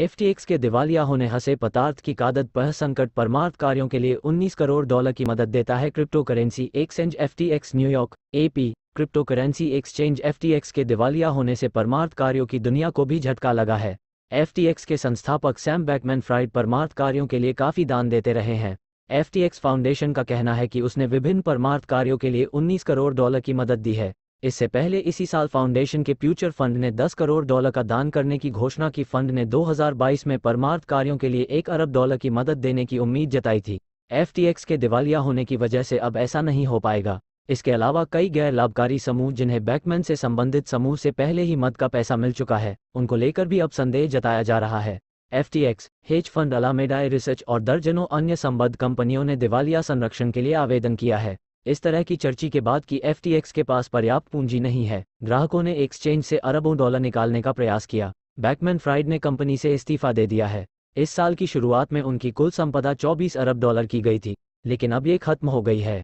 FTX के दिवालिया होने हंसे पदार्थ की कादत बह संकट परमार्थ कार्यों के लिए 19 करोड़ डॉलर की मदद देता है cryptocurrency exchange FTX New York AP cryptocurrency exchange FTX के दिवालिया होने से परमार्थ कार्यों की दुनिया को भी झटका लगा है एफटीएक्स के संस्थापक सैम बैकमैन फ्राइड परमार्थ कार्यों के लिए काफी दान देते रहे हैं एफटीएक्स फाउंडेशन का कहना है कि उसने विभिन्न परमार्थ कार्यों के लिए 19 करोड़ डॉलर की मदद दी है इससे पहले इसी साल फाउंडेशन के फ्यूचर फंड ने 10 करोड़ डॉलर का दान करने की घोषणा की फंड ने 2022 में परमार्थ कार्यों के लिए एक अरब डॉलर की मदद देने की उम्मीद जताई थी एफटीएक्स के दिवालिया होने की वजह से अब ऐसा नहीं हो पाएगा इसके अलावा कई गैर लाभकारी समूह जिन्हें बैकमैन से संबंधित समूह से पहले ही मद का पैसा मिल चुका है उनको लेकर भी अब संदेह जताया जा रहा है FTX hedge fund Alameda Research और दर्जनों अन्य संबद्ध कंपनियों ने दिवालिया संरक्षण के लिए आवेदन किया है इस तरह की चर्ची के बाद कि एफटीएक्स के पास पर्याप्त पूंजी नहीं है ग्राहकों ने एक्सचेंज से अरबों डॉलर निकालने का प्रयास किया बैकमैन फ्राइड ने कंपनी से इस्तीफा दे दिया है इस साल की शुरुआत में उनकी कुल संपदा 24 अरब डॉलर की गई थी लेकिन अब ये खत्म हो गई है